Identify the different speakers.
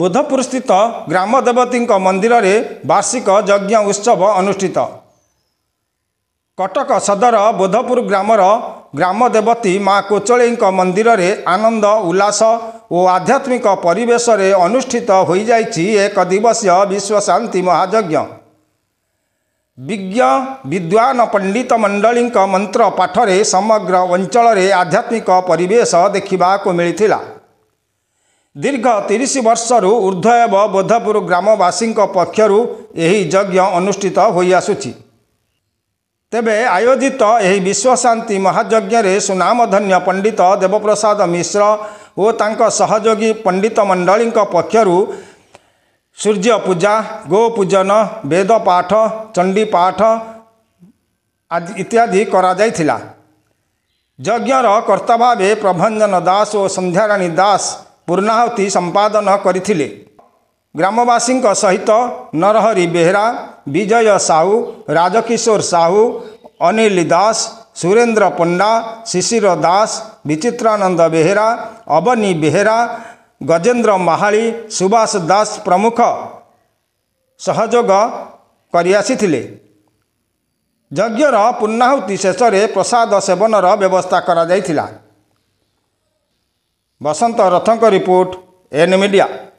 Speaker 1: ବୁଦ୍ଧପୁରସ୍ଥିତ ଗ୍ରାମଦେବତୀଙ୍କ ମନ୍ଦିରରେ ବାର୍ଷିକ ଯଜ୍ଞ ଉତ୍ସବ ଅନୁଷ୍ଠିତ କଟକ ସଦର ବୋଧପୁର ଗ୍ରାମର ଗ୍ରାମଦେବତୀ ମା କୋଚଳେଇଙ୍କ ମନ୍ଦିରରେ ଆନନ୍ଦ ଉଲ୍ଲାସ ଓ ଆଧ୍ୟାତ୍ମିକ ପରିବେଶରେ ଅନୁଷ୍ଠିତ ହୋଇଯାଇଛି ଏକ ଦିବସୀୟ ବିଶ୍ୱଶାନ୍ତି ମହାଯଜ୍ଞ ବିଜ୍ଞ ବିଦ୍ୱାନ ପଣ୍ଡିତ ମଣ୍ଡଳୀଙ୍କ ମନ୍ତ୍ର ପାଠରେ ସମଗ୍ର ଅଞ୍ଚଳରେ ଆଧ୍ୟାତ୍ମିକ ପରିବେଶ ଦେଖିବାକୁ ମିଳିଥିଲା ଦୀର୍ଘ ତିରିଶ ବର୍ଷରୁ ଉର୍ଦ୍ଧ୍ୱ ଏବଂ ବୋଧପୁର ଗ୍ରାମବାସୀଙ୍କ ପକ୍ଷରୁ ଏହି ଯଜ୍ଞ ଅନୁଷ୍ଠିତ ହୋଇଆସୁଛି ତେବେ ଆୟୋଜିତ ଏହି ବିଶ୍ୱଶାନ୍ତି ମହାଯଜ୍ଞରେ ସୁନାମଧନ୍ୟ ପଣ୍ଡିତ ଦେବପ୍ରସାଦ ମିଶ୍ର ଓ ତାଙ୍କ ସହଯୋଗୀ ପଣ୍ଡିତ ମଣ୍ଡଳୀଙ୍କ ପକ୍ଷରୁ ସୂର୍ଯ୍ୟ ପୂଜା ଗୋପୂଜନ ବେଦ ପାଠ ଚଣ୍ଡୀ ପାଠ ଇତ୍ୟାଦି କରାଯାଇଥିଲା ଯଜ୍ଞର କର୍ତ୍ତା ଭାବେ ପ୍ରଭଞ୍ଜନ ଦାସ ଓ ସନ୍ଧ୍ୟାରାଣୀ ଦାସ ପୂର୍ଣ୍ଣାହୁତି ସମ୍ପାଦନ କରିଥିଲେ ଗ୍ରାମବାସୀଙ୍କ ସହିତ ନରହରି ବେହେରା ବିଜୟ ସାହୁ ରାଜକିଶୋର ସାହୁ ଅନିଲ ଦାସ ସୁରେନ୍ଦ୍ର ପଣ୍ଡା ଶିଶିର ଦାସ ବିଚିତ୍ରାନନ୍ଦ ବେହେରା ଅବନୀ ବେହେରା ଗଜେନ୍ଦ୍ର ମାହାଳି ସୁବାସ ଦାସ ପ୍ରମୁଖ ସହଯୋଗ କରିଆସିଥିଲେ ଯଜ୍ଞର ପୂର୍ଣ୍ଣାହୁତି ଶେଷରେ ପ୍ରସାଦ ସେବନର ବ୍ୟବସ୍ଥା କରାଯାଇଥିଲା बसंत रथ रिपोर्ट एन मीडिया